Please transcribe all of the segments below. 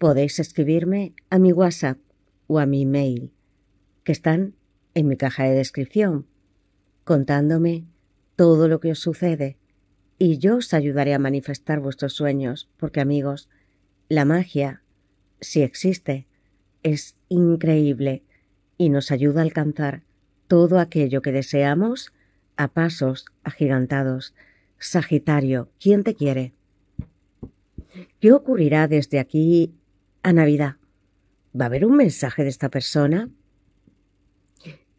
Podéis escribirme a mi WhatsApp o a mi mail, que están en mi caja de descripción, contándome todo lo que os sucede y yo os ayudaré a manifestar vuestros sueños, porque amigos, la magia, si existe, es increíble y nos ayuda a alcanzar todo aquello que deseamos a pasos agigantados. Sagitario, ¿quién te quiere? ¿Qué ocurrirá desde aquí a Navidad. ¿Va a haber un mensaje de esta persona?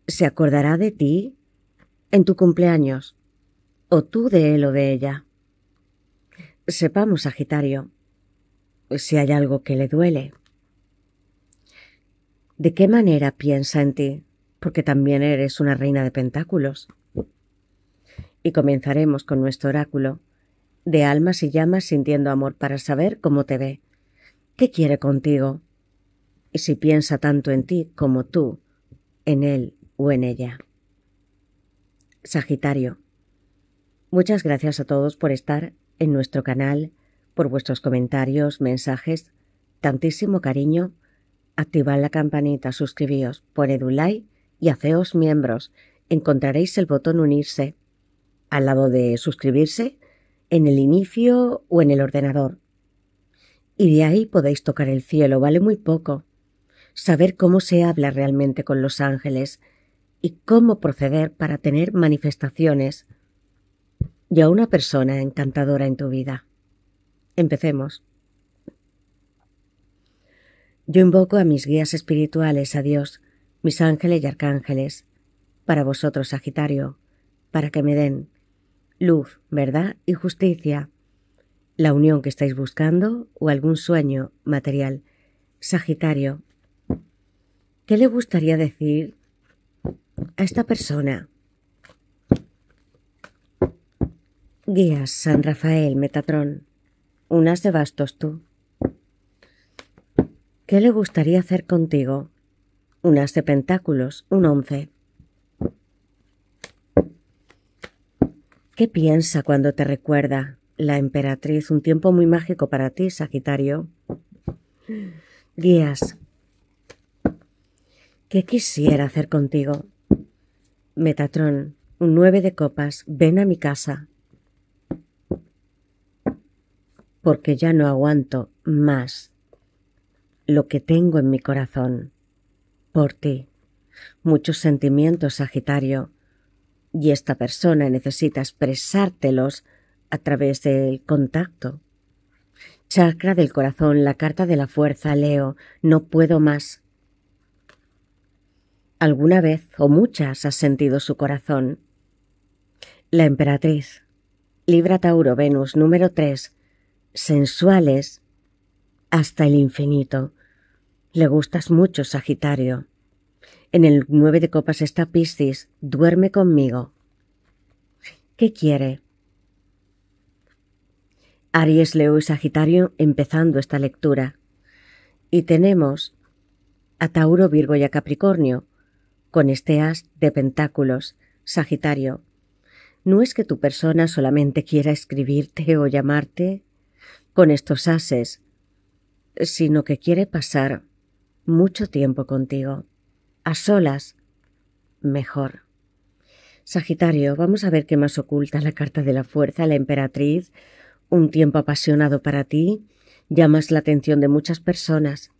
¿Se acordará de ti en tu cumpleaños? ¿O tú de él o de ella? Sepamos, Sagitario, si hay algo que le duele. ¿De qué manera piensa en ti? Porque también eres una reina de pentáculos. Y comenzaremos con nuestro oráculo de almas y llamas sintiendo amor para saber cómo te ve ¿Qué quiere contigo? Y si piensa tanto en ti como tú, en él o en ella. Sagitario. Muchas gracias a todos por estar en nuestro canal, por vuestros comentarios, mensajes, tantísimo cariño. Activad la campanita, suscribíos, poned un like y haceos miembros. Encontraréis el botón unirse al lado de suscribirse en el inicio o en el ordenador y de ahí podéis tocar el cielo, vale muy poco. Saber cómo se habla realmente con los ángeles y cómo proceder para tener manifestaciones y a una persona encantadora en tu vida. Empecemos. Yo invoco a mis guías espirituales, a Dios, mis ángeles y arcángeles, para vosotros, Sagitario, para que me den luz, verdad y justicia la unión que estáis buscando o algún sueño material. Sagitario, ¿qué le gustaría decir a esta persona? Guías San Rafael Metatrón, unas de bastos tú. ¿Qué le gustaría hacer contigo? Unas de pentáculos, un once. ¿Qué piensa cuando te recuerda? la emperatriz, un tiempo muy mágico para ti, Sagitario. Guías, ¿qué quisiera hacer contigo? Metatrón, un nueve de copas, ven a mi casa. Porque ya no aguanto más lo que tengo en mi corazón. Por ti. Muchos sentimientos, Sagitario. Y esta persona necesita expresártelos a través del contacto. Chakra del corazón, la carta de la fuerza, Leo, no puedo más. Alguna vez o muchas has sentido su corazón. La emperatriz, Libra Tauro Venus número 3, sensuales hasta el infinito. Le gustas mucho, Sagitario. En el nueve de copas está Piscis, duerme conmigo. ¿Qué quiere? Aries, Leo y Sagitario empezando esta lectura. Y tenemos a Tauro, Virgo y a Capricornio, con este as de pentáculos, Sagitario. No es que tu persona solamente quiera escribirte o llamarte con estos ases, sino que quiere pasar mucho tiempo contigo. A solas, mejor. Sagitario, vamos a ver qué más oculta la carta de la fuerza, la emperatriz, un tiempo apasionado para ti llamas la atención de muchas personas,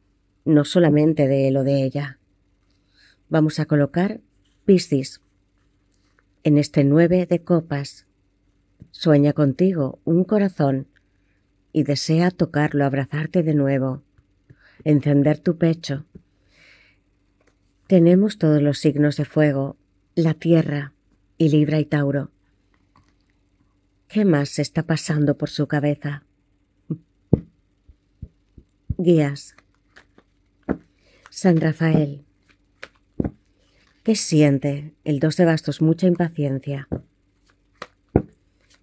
no solamente de él o de ella. Vamos a colocar Piscis en este nueve de copas. Sueña contigo un corazón y desea tocarlo, abrazarte de nuevo, encender tu pecho. Tenemos todos los signos de fuego, la tierra y Libra y Tauro. ¿Qué más está pasando por su cabeza? Guías. San Rafael. ¿Qué siente el dos de bastos? Mucha impaciencia.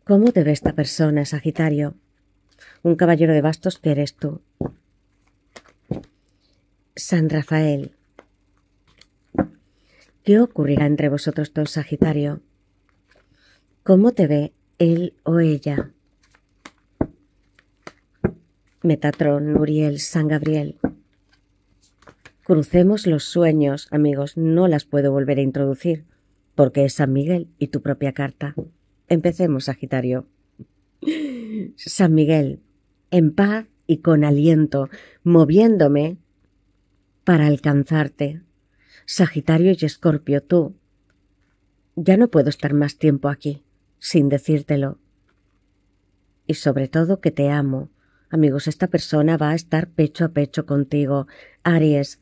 ¿Cómo te ve esta persona, Sagitario? Un caballero de bastos que eres tú. San Rafael. ¿Qué ocurrirá entre vosotros dos, Sagitario? ¿Cómo te ve él o ella. Metatron, Uriel, San Gabriel. Crucemos los sueños, amigos, no las puedo volver a introducir, porque es San Miguel y tu propia carta. Empecemos, Sagitario. San Miguel, en paz y con aliento, moviéndome para alcanzarte. Sagitario y Escorpio, tú. Ya no puedo estar más tiempo aquí sin decírtelo. Y sobre todo que te amo. Amigos, esta persona va a estar pecho a pecho contigo. Aries,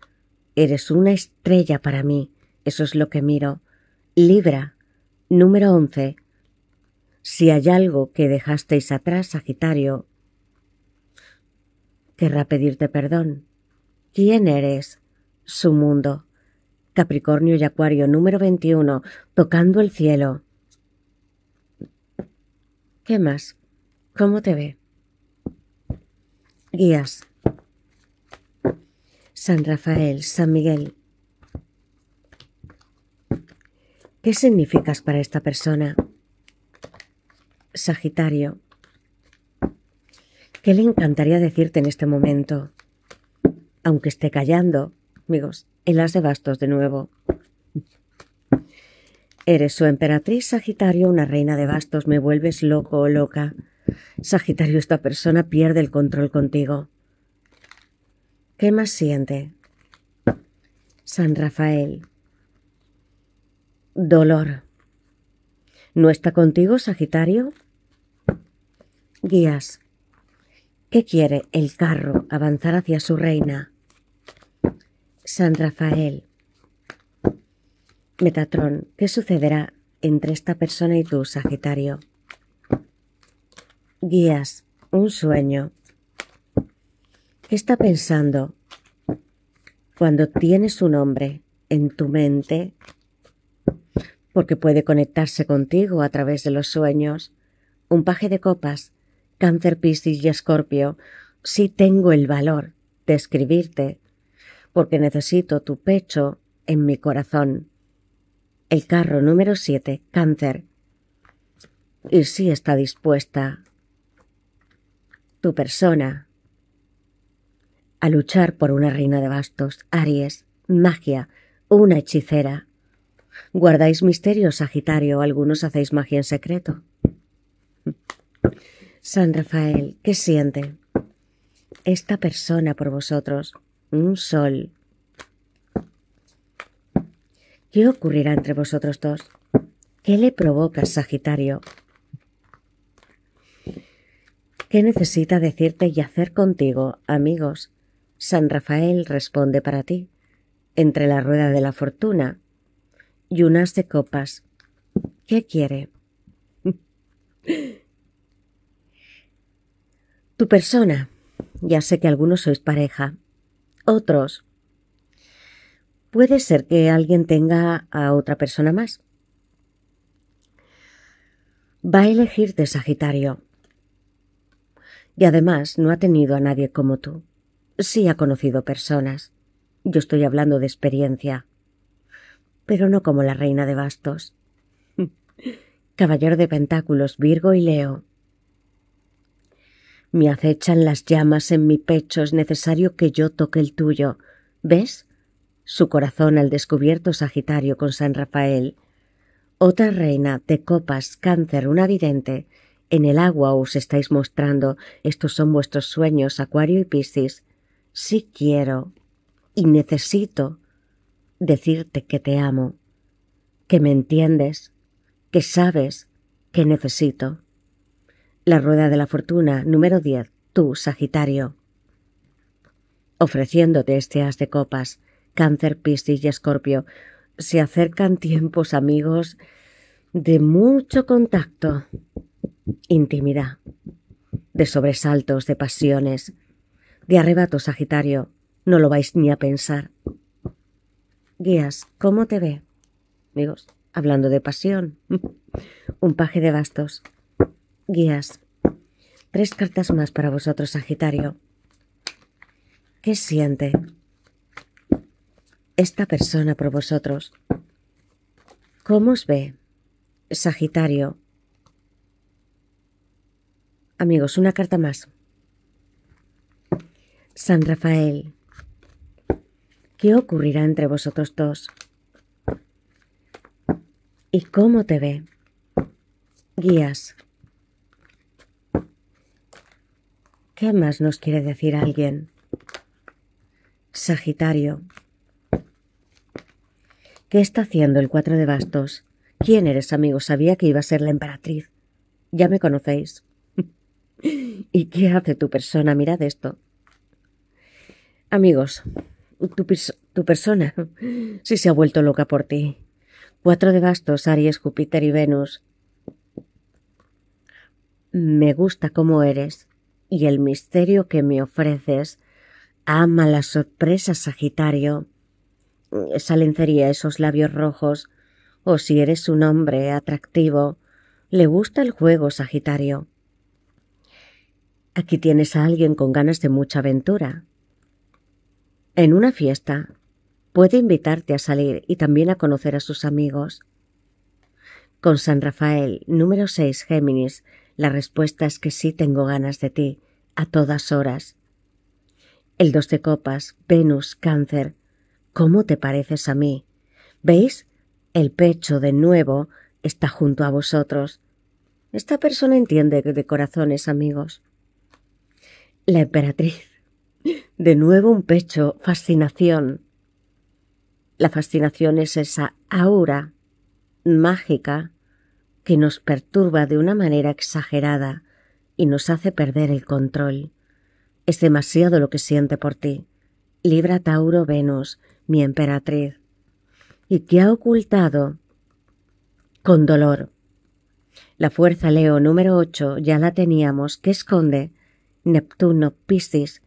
eres una estrella para mí. Eso es lo que miro. Libra, número 11. Si hay algo que dejasteis atrás, Sagitario, querrá pedirte perdón. ¿Quién eres? Su mundo. Capricornio y Acuario número 21, tocando el cielo. ¿Qué más? ¿Cómo te ve? Guías. San Rafael, San Miguel. ¿Qué significas para esta persona? Sagitario. ¿Qué le encantaría decirte en este momento? Aunque esté callando, amigos, el as de bastos de nuevo. Eres su emperatriz, Sagitario, una reina de bastos, me vuelves loco o loca. Sagitario, esta persona pierde el control contigo. ¿Qué más siente? San Rafael. Dolor. ¿No está contigo, Sagitario? Guías. ¿Qué quiere el carro avanzar hacia su reina? San Rafael. Metatrón, ¿qué sucederá entre esta persona y tú, Sagitario? Guías, un sueño. ¿Qué está pensando cuando tienes un hombre en tu mente? Porque puede conectarse contigo a través de los sueños. Un paje de copas, cáncer, piscis y escorpio. Si sí tengo el valor de escribirte, porque necesito tu pecho en mi corazón el carro número 7, cáncer. Y si está dispuesta tu persona a luchar por una reina de bastos, Aries, magia, una hechicera. Guardáis misterios, Sagitario, algunos hacéis magia en secreto. San Rafael, ¿qué siente esta persona por vosotros? Un sol, ¿Qué ocurrirá entre vosotros dos? ¿Qué le provocas, Sagitario? ¿Qué necesita decirte y hacer contigo, amigos? San Rafael responde para ti, entre la rueda de la fortuna y unas de copas. ¿Qué quiere? tu persona. Ya sé que algunos sois pareja, otros puede ser que alguien tenga a otra persona más. Va a elegirte, de Sagitario. Y además no ha tenido a nadie como tú. Sí ha conocido personas. Yo estoy hablando de experiencia. Pero no como la reina de bastos. Caballero de Pentáculos, Virgo y Leo. Me acechan las llamas en mi pecho, es necesario que yo toque el tuyo. ¿Ves? su corazón al descubierto Sagitario con San Rafael, otra reina de copas, cáncer, una vidente, en el agua os estáis mostrando, estos son vuestros sueños, Acuario y Piscis. Sí quiero y necesito decirte que te amo, que me entiendes, que sabes que necesito. La rueda de la fortuna, número 10, tú, Sagitario. Ofreciéndote este as de copas, Cáncer, Piscis y Escorpio. Se acercan tiempos, amigos, de mucho contacto, intimidad, de sobresaltos, de pasiones, de arrebato Sagitario. No lo vais ni a pensar. Guías, ¿cómo te ve? Amigos, hablando de pasión. Un paje de bastos. Guías, tres cartas más para vosotros, Sagitario. ¿Qué siente? esta persona por vosotros. ¿Cómo os ve? Sagitario. Amigos, una carta más. San Rafael. ¿Qué ocurrirá entre vosotros dos? ¿Y cómo te ve? Guías. ¿Qué más nos quiere decir alguien? Sagitario. ¿Qué está haciendo el cuatro de bastos? ¿Quién eres, amigo? Sabía que iba a ser la emperatriz. Ya me conocéis. ¿Y qué hace tu persona? Mirad esto. Amigos, tu, persona sí se ha vuelto loca por ti. Cuatro de bastos, Aries, Júpiter y Venus. Me gusta cómo eres y el misterio que me ofreces. Ama la sorpresa, Sagitario salencería esos labios rojos, o si eres un hombre atractivo, le gusta el juego, Sagitario. Aquí tienes a alguien con ganas de mucha aventura. En una fiesta, puede invitarte a salir y también a conocer a sus amigos. Con San Rafael, número 6 Géminis, la respuesta es que sí tengo ganas de ti, a todas horas. El dos de copas, Venus, cáncer, ¿Cómo te pareces a mí? ¿Veis? El pecho, de nuevo, está junto a vosotros. Esta persona entiende de corazones, amigos. La emperatriz. De nuevo un pecho, fascinación. La fascinación es esa aura mágica que nos perturba de una manera exagerada y nos hace perder el control. Es demasiado lo que siente por ti. Libra Tauro Venus, mi emperatriz, y que ha ocultado con dolor. La fuerza Leo número 8 ya la teníamos, que esconde Neptuno Piscis,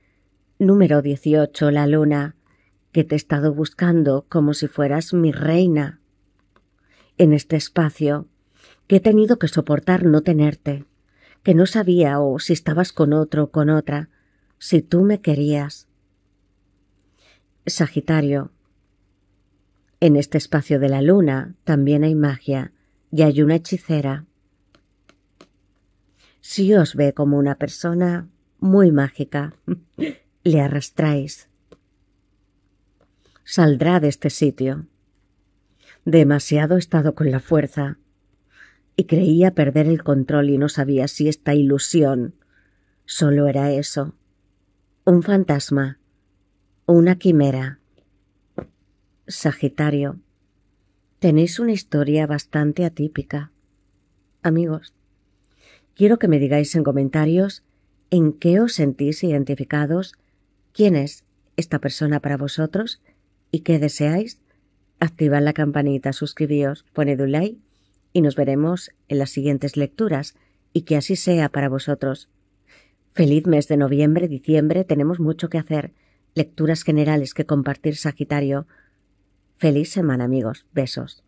número 18 la luna, que te he estado buscando como si fueras mi reina. En este espacio, que he tenido que soportar no tenerte, que no sabía o si estabas con otro o con otra, si tú me querías. Sagitario. En este espacio de la luna también hay magia y hay una hechicera. Si os ve como una persona muy mágica, le arrastráis. Saldrá de este sitio. Demasiado he estado con la fuerza y creía perder el control y no sabía si esta ilusión solo era eso, un fantasma. Una quimera. Sagitario. Tenéis una historia bastante atípica. Amigos, quiero que me digáis en comentarios en qué os sentís identificados, quién es esta persona para vosotros y qué deseáis. Activad la campanita, suscribíos, poned un like y nos veremos en las siguientes lecturas y que así sea para vosotros. Feliz mes de noviembre, diciembre, tenemos mucho que hacer lecturas generales que compartir Sagitario. Feliz semana amigos. Besos.